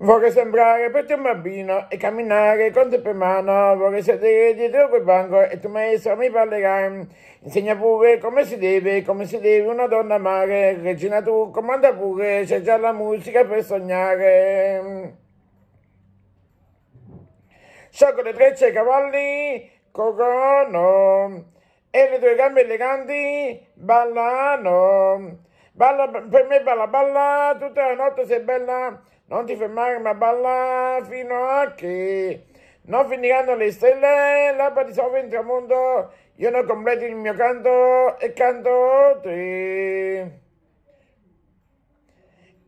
Vorrei sembrare per te un bambino e camminare con te per mano, vorrei sedere dietro quel banco e tu maestro mi parlerai. Insegna pure come si deve, come si deve una donna amare, regina tu comanda pure, c'è già la musica per sognare. Sciocco le trecce i cavalli, corrono, e le tue gambe eleganti ballano. Balla, per me balla, balla, tutta la notte sei bella. Non ti fermare ma balla fino a che non finiranno le stelle, l'alba di sopra in tramonto, io non completo il mio canto e canto te.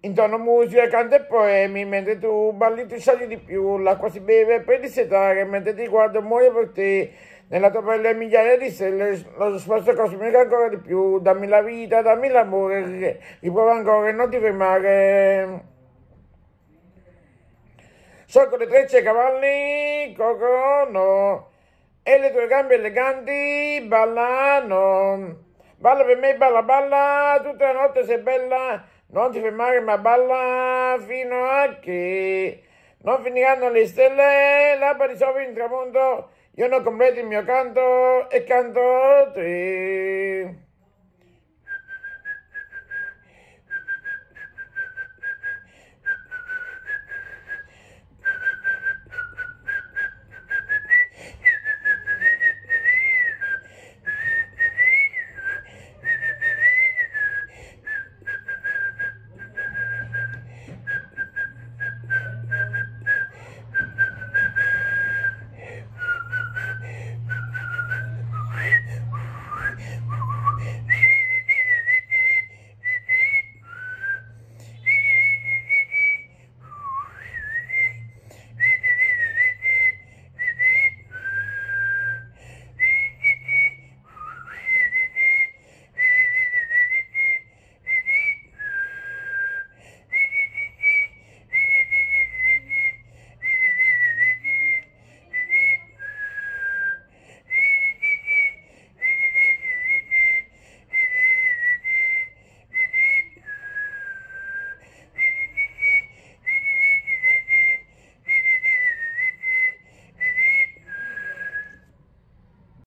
Intorno musica, canto e poemi, mentre tu balli tu sciogli di più, l'acqua si beve per dissetare, mentre ti guardo muoio per te. Nella tua pelle migliaia di stelle, lo spazio cosmico ancora di più, dammi la vita, dammi l'amore, riprova ancora e non ti fermare. Solco le trecce ai cavalli, cocono. E le tue gambe eleganti ballano. Balla per me, balla, balla, tutta la notte sei bella. Non ti fermare, ma balla fino a che non finiranno le stelle, l'alba di sopra in tramonto. Io non completo il mio canto e canto te.